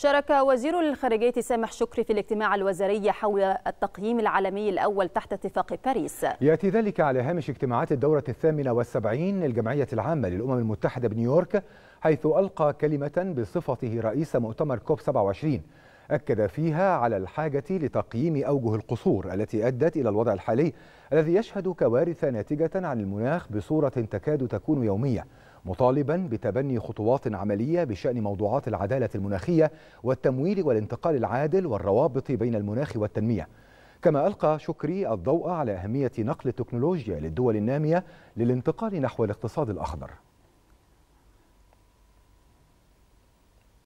شارك وزير الخارجية سامح شكري في الاجتماع الوزاري حول التقييم العالمي الأول تحت اتفاق باريس يأتي ذلك على هامش اجتماعات الدورة الثامنة والسبعين للجمعية العامة للأمم المتحدة بنيويورك حيث ألقى كلمة بصفته رئيس مؤتمر كوب 27 أكد فيها على الحاجة لتقييم أوجه القصور التي أدت إلى الوضع الحالي الذي يشهد كوارث ناتجة عن المناخ بصورة تكاد تكون يومية مطالبا بتبني خطوات عملية بشأن موضوعات العدالة المناخية والتمويل والانتقال العادل والروابط بين المناخ والتنمية كما ألقى شكري الضوء على أهمية نقل التكنولوجيا للدول النامية للانتقال نحو الاقتصاد الأخضر